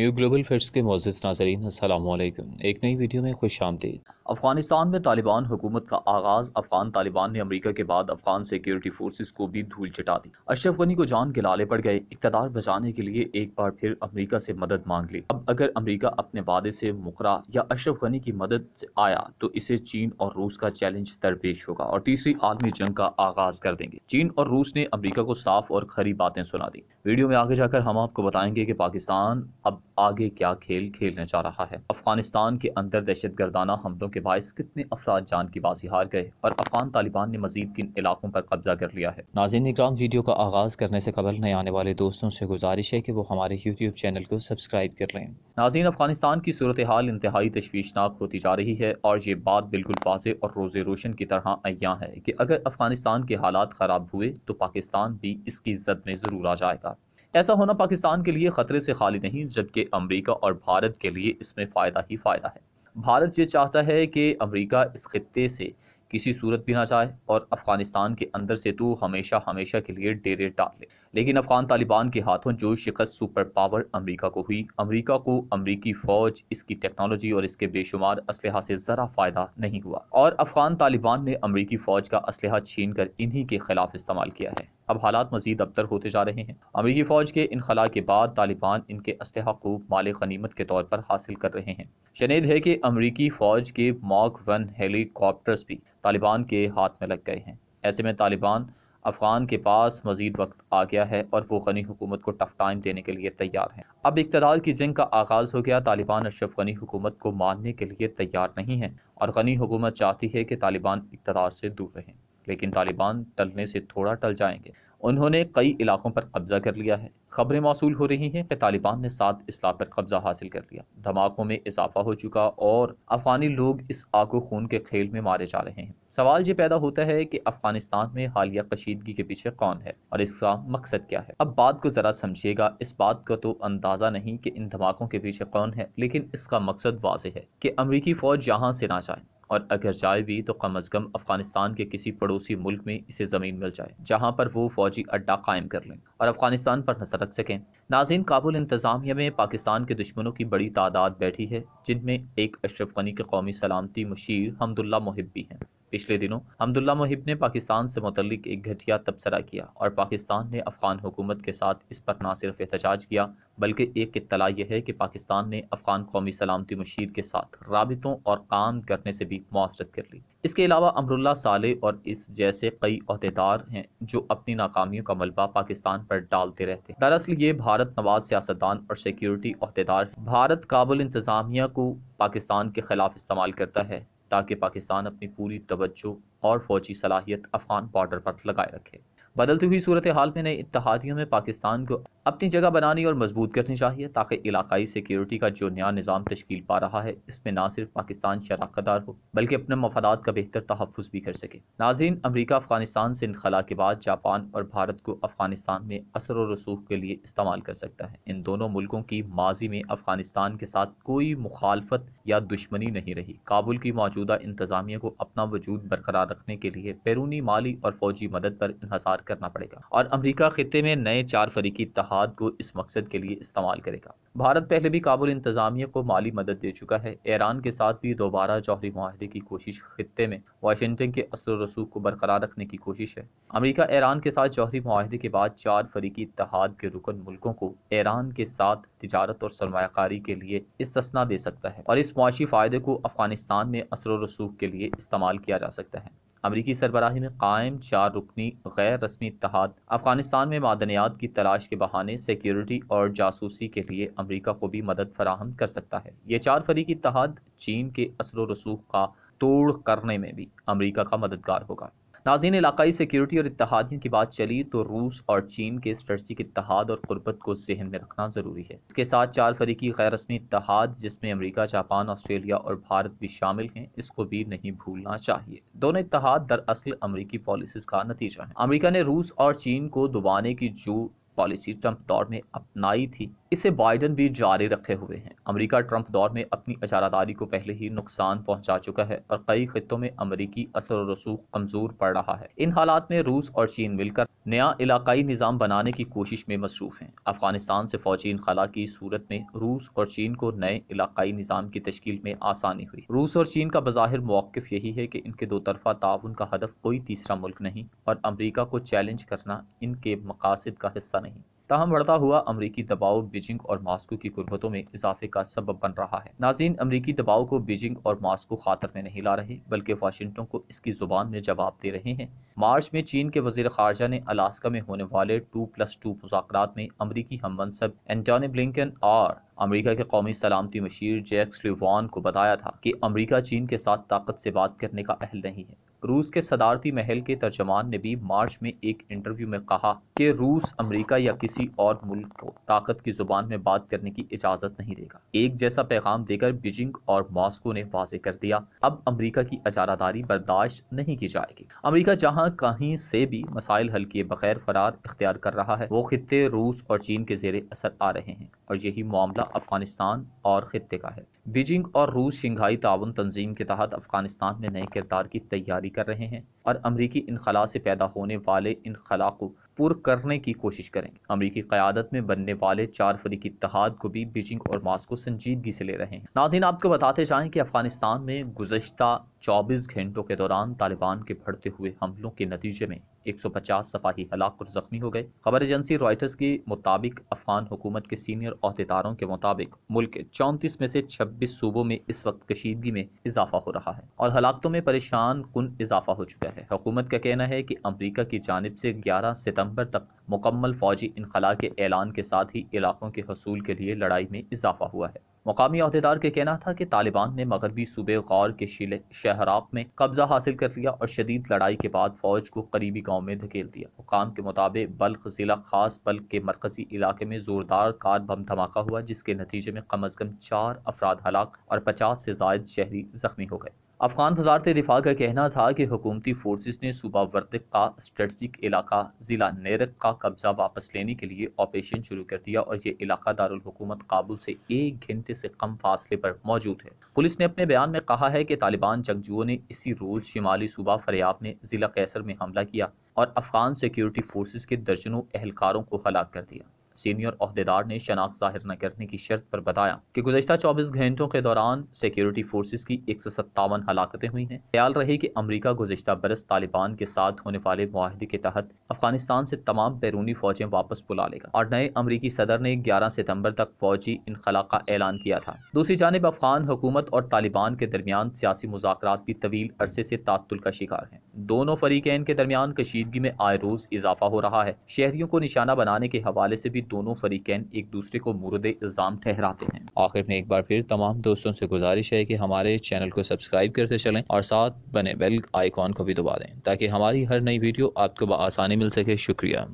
New global facts के मोजिस नाजरीन असलकम एक नई वीडियो में खुश आमदीद अफगानिस्तान में तालिबान हुकूमत का आगाज़ अफगान तालिबान ने अमरीका के बाद अफगान सिक्योरिटी फोर्सेस को भी धूल चटा दी अशरफ गनी को जान के लाले पड़ गए इकतदार बचाने के लिए एक बार फिर अमरीका से मदद मांग ली अब अगर अमरीका अपने वादे से मुकरा या अशरफ गनी की मदद से आया तो इसे चीन और रूस का चैलेंज दरपेश होगा और तीसरी आलमी जंग का आगाज़ कर देंगे चीन और रूस ने अमरीका को साफ और खरी बातें सुना दी वीडियो में आगे जाकर हम आपको बताएंगे कि पाकिस्तान अब आगे क्या खेल खेलने जा रहा है अफगानिस्तान के अंदर दहशत गर्दाना हमलों के बायस कितने अफराज जान की बाजी हार गए और अफगान तालिबान ने मजीद किन इलाकों पर कब्जा कर लिया है नाजिन इक्राम वीडियो का आगाज़ करने से कबल नए आने वाले दोस्तों से गुजारिश है कि वो हमारे यूट्यूब चैनल को सब्सक्राइब कर लें नाजीन अफगानिस्तान की सूरत हाल इंतहाई तशवीशनाक होती जा रही है और ये बात बिल्कुल वाजे और रोज़े रोशन की तरह अयाँ है कि अगर अफगानिस्तान के हालात ख़राब हुए तो पाकिस्तान भी इसकी जद में ज़रूर आ जाएगा ऐसा होना पाकिस्तान के लिए खतरे से खाली नहीं जबकि अमरीका और भारत के लिए इसमें फ़ायदा ही फ़ायदा है भारत ये चाहता है कि अमरीका इस खत्े से किसी सूरत भी ना जाए और अफगानिस्तान के अंदर से तो हमेशा हमेशा के लिए डेरे डाल ले। लेकिन अफगान तालिबान के हाथों जो शिकस्त सुपर पावर अमेरिका को हुई अमेरिका को अमेरिकी फौज इसकी टेक्नोलॉजी और इसके बेशुमार असलहा से ज़रा फ़ायदा नहीं हुआ और अफगान तालिबान ने अमरीकी फ़ौज का असलहा छीन कर इन्हीं के खिलाफ इस्तेमाल किया है अब हालात मजीद अबतर होते जा रहे हैं अमरीकी फौज के इनखला के बाद तालिबान इनके असलहा को माल गनीमत के तौर पर हासिल कर रहे हैं शनेद है कि अमरीकी फौज के मॉक वन हेलीकॉप्टर्स भी तालिबान के हाथ में लग गए हैं ऐसे में तालिबान अफगान के पास मजीद वक्त आ गया है और वो गनी हुकूमत को टफ टाइम देने के लिए तैयार है अब इकतदार की जंग का आगाज़ हो गया तालिबान अशरफ गनी हुकूमत को मानने के लिए तैयार नहीं है और गनी हुकूमत चाहती है कि तालिबान इकतदार से दूर रहें लेकिन तालिबान टलने से थोड़ा टल जाएंगे उन्होंने कई इलाकों पर कब्जा कर लिया है खबरें मौसू हो रही हैं कि तालिबान ने सात इसलाह पर कब्जा हासिल कर लिया धमाकों में इजाफा हो चुका और अफगानी लोग इस आगो खून के खेल में मारे जा रहे हैं सवाल ये पैदा होता है कि अफगानिस्तान में हालिया कशीदगी के पीछे कौन है और इसका मकसद क्या है अब बात को ज़रा समझिएगा इस बात का तो अंदाज़ा नहीं कि इन धमाकों के पीछे कौन है लेकिन इसका मकसद वाज है कि अमरीकी फ़ौज यहाँ से ना जाए और अगर जाए भी तो कम अज़ कम अफ़गानिस्तान के किसी पड़ोसी मुल्क में इसे ज़मीन मिल जाए जहाँ पर वो फौजी अड्डा कायम कर लें और अफ़गानिस्तान पर नजर रख सकें नाजिन काबुल इंतज़ामिया में पाकिस्तान के दुश्मनों की बड़ी तादाद बैठी है जिनमें एक अशरफ गनी के कौमी सलामती मुशीर हमदुल्ला मुहिब भी हैं पिछले दिनों हमदुल्ला मुहिब ने पाकिस्तान से मुतलिक एक घटिया तबसरा किया और पाकिस्तान ने अफगान हुकूमत के साथ इस पर ना सिर्फ एहतजाज किया बल्कि एक इतला यह है कि पाकिस्तान ने अफगान कौमी सलामती मशीर के साथ रबितों और काम करने से भी मुआसरत कर ली इसके अलावा अमरुल्ला साले और इस जैसे कई अहदेदार हैं जो अपनी नाकामियों का मलबा पाकिस्तान पर डालते रहते दरअसल ये भारत नवाज सियासतदान और सिक्योरिटी अहदेदार भारत काबुल इंतजामिया को पाकिस्तान के खिलाफ इस्तेमाल करता है ताकि पाकिस्तान अपनी पूरी तवज्जो और फौजी सलाहियत अफगान बॉर्डर पर लगाए रखे बदलती हुई सूरत हाल में नए इतिहादियों में पाकिस्तान को अपनी जगह बनानी और मजबूत करनी चाहिए ताकि इलाकई सिक्योरिटी का जो नया निज़ाम तश्कील पा रहा है इसमें ना सिर्फ पाकिस्तान शराकतदार हो बल्कि अपने मफाद का बेहतर तहफ़ भी कर सके नाजीन अमरीका अफगानिस्तान से इनखला के बाद जापान और भारत को अफगानिस्तान में असर और रसूख के लिए इस्तेमाल कर सकता है इन दोनों मुल्कों की माजी में अफगानिस्तान के साथ कोई मुखालफत या दुश्मनी नहीं रही काबुल की मौजूदा इंतजामिया को अपना वजूद बरकरार रखने के लिए बैरूनी माली और फौजी मदद पर इहसार करना पड़ेगा और अमरीका खत्े में नए चार फरीकी इतिहाद को इस मकसद के लिए इस्तेमाल करेगा भारत पहले भी काबुल इंतजामिया को माली मदद दे चुका है ईरान के साथ भी दोबारा जौहरी माहदे की कोशिश खत्े में वाशिंगटन के असल रसूख को बरकरार रखने की कोशिश है अमरीका ईरान के साथ जौहरी माहदे के बाद चार फरीकी इतिहाद के रुकन मुल्कों को ईरान के साथ तजारत और सरमाकारी के लिए इसना दे सकता है और इस मुआशी फ़ायदे को अफगानिस्तान में असर रसूख के लिए इस्तेमाल किया जा सकता है अमरीकी सरबराही में कायम चार रुकनी गैर रस्मी इतिहाद अफगानिस्तान में मादनियात की तलाश के बहाने सिक्योरिटी और जासूसी के लिए अमरीका को भी मदद फराहम कर सकता है ये चार फरीकी इतिहाद चीन के असर रसूख का तोड़ करने में भी अमरीका का मददगार होगा नाजीन इलाकई सिक्योरिटी और इतिहादियों की बात चली तो रूस और चीन के स्ट्रेटिक इतिहाद और गुर्बत को जहन में रखना ज़रूरी है इसके साथ चार फरीकी गैर रस्मी इतिहाद जिसमें अमरीका जापान ऑस्ट्रेलिया और भारत भी शामिल हैं इसको भी नहीं भूलना चाहिए दोनों इतिहाद दरअसल अमरीकी पॉलिसीज़ का नतीजा है अमरीका ने रूस और चीन को दुबाने की जो पॉलिसी ट्रंप दौर में अपनाई थी इसे बाइडन भी जारी रखे हुए हैं अमेरिका ट्रंप दौर में अपनी अचारादारी को पहले ही नुकसान पहुंचा चुका है और कई खितों में अमरीकी असर रसूख कमजोर पड़ रहा है इन हालात में रूस और चीन मिलकर नया इलाकई निज़ाम बनाने की कोशिश में मसरूफ़ हैं अफ़गानिस्तान से फ़ौजी इनखला की सूरत में रूस और चीन को नए इलाकई निज़ाम की तश्ील में आसानी हुई रूस और चीन का बाहिर मौक़ यही है कि इनके दो तरफा ताउन का हदफ कोई तीसरा मुल्क नहीं और अमरीका को चैलेंज करना इनके मकासद का हिस्सा नहीं ताहम बढ़ता हुआ अमरीकी दबाव बीजिंग और मास्को की गुर्बतों में इजाफे का सबब बन रहा है नाजीन अमरीकी दबाव को बीजिंग और मास्को खातर में नहीं ला रहे बल्कि वाशिंगटन को इसकी जुबान में जवाब दे रहे हैं मार्च में चीन के वजीर खारजा ने अलास्का में होने वाले टू प्लस टू मुजाकर में अमरीकी हम मनसब एंटोनी ब्लिंकन और अमेरिका के कौमी सलामती मशीर जैक्स लिवान को बताया था कि अमेरिका चीन के साथ ताकत से बात करने का अहल नहीं है रूस के सदारती महल के तर्जमान ने भी मार्च में एक इंटरव्यू में कहा कि रूस अमेरिका या किसी और मुल्क को ताकत की जुबान में बात करने की इजाज़त नहीं देगा एक जैसा पैगाम देकर बीजिंग और मॉस्को ने वाजे कर दिया अब अमरीका की अचारादारी बर्दाश्त नहीं की जाएगी अमरीका जहाँ कहीं से भी मसाइल हल किए बगैर फरार इख्तियार कर रहा है वो खत्े रूस और चीन के जेर असर आ रहे हैं और यही मामला अफगानिस्तान और खत्े का है बीजिंग और रूस शंघाई ताउन तंजीम के तहत अफगानिस्तान में नए किरदार की तैयारी कर रहे हैं और अमरीकी इनखला से पैदा होने वाले इनखला को पुर करने की कोशिश करेंगे अमरीकी क्यादत में बनने वाले चार फरीकी इतहाद को भी बीजिंग और मास्को संजीदगी से ले रहे हैं नाजिन आपको बताते चाहें कि अफगानिस्तान में गुजशत चौबीस घंटों के दौरान तालिबान के बढ़ते हुए हमलों के नतीजे में 150 सपाही हलाक और जख्मी हो गए खबर एजेंसी रॉयटर्स के मुताबिक अफगान हुकूमत के सीनियर अहदेदारों के मुताबिक मुल्क चौंतीस में से 26 सूबों में इस वक्त कशीदगी में इजाफा हो रहा है और हलाकतों में परेशान कन इजाफा हो चुका है है हुकूमत का कहना है कि अमरीका की जानब से ग्यारह सितम्बर तक मुकम्मल फ़ौजी इनखला के ऐलान के साथ ही इलाकों के हसूल के लिए लड़ाई में इजाफा हुआ है मकामी अहदेदार का कहना था कि तालिबान ने मगरबी सूबे गौर के शिले शहराब में कब्जा हासिल कर लिया और शदीद लड़ाई के बाद फौज को करीबी गाँव में धकेल दिया हुकाम के मुताबिक बल्ख ज़िला खास बल्ख के मरकजी इलाके में ज़ोरदार कार बम धमाका हुआ जिसके नतीजे में कम अज़ कम चार अफराद हलाक और पचास से जायद शहरी जख्मी हो गए अफगान वजारत दिफा का कहना था कि हुकूमती फोर्स ने सूबा वर्दक का स्ट्रेटजिक इलाका ज़िला नेरक का कब्ज़ा वापस लेने के लिए ऑपरेशन शुरू कर दिया और ये इलाका दारकूमत काबुल से एक घंटे से कम फासले पर मौजूद है पुलिस ने अपने बयान में कहा है कि तालिबान जंगजुओं ने इसी रोज़ शिमाली सूबा फरियाब में ज़िला कैसर में हमला किया और अफगान सिक्योरिटी फोर्सेज के दर्जनों एहलकारों को हलाक कर दिया सीनियर अहदेदार ने शनाख्त जाहिर न करने की शर्त पर बताया कि गुजशत 24 घंटों के दौरान सिक्योरिटी फोर्सेस की एक सौ सत्तावन हलाकतें हुई हैं ख्याल रहे कि अमरीका गुजशत बरस तालिबान के साथ होने वाले माहदे के तहत अफगानिस्तान से तमाम बैरूनी फौजें वापस बुला लेगा और नए अमरीकी सदर ने ग्यारह सितम्बर तक फौजी इनखला का ऐलान किया था दूसरी जानब अफगान हुकूमत और तालिबान के दरमियान सियासी मुजाक भी तवील अरसे से तातुल का शिकार हैं दोनों फरीकैन के दरमियान कशीदगी में आए रोज इजाफा हो रहा है शहरियों को निशाना बनाने के हवाले से भी दोनों फरीकैन एक दूसरे को मुरद इल्ज़ाम ठहराते हैं आखिर में एक बार फिर तमाम दोस्तों से गुजारिश है कि हमारे चैनल को सब्सक्राइब करते चलें और साथ बने बेल आइकॉन को भी दबा दें ताकि हमारी हर नई वीडियो आपको आसानी मिल सके शुक्रिया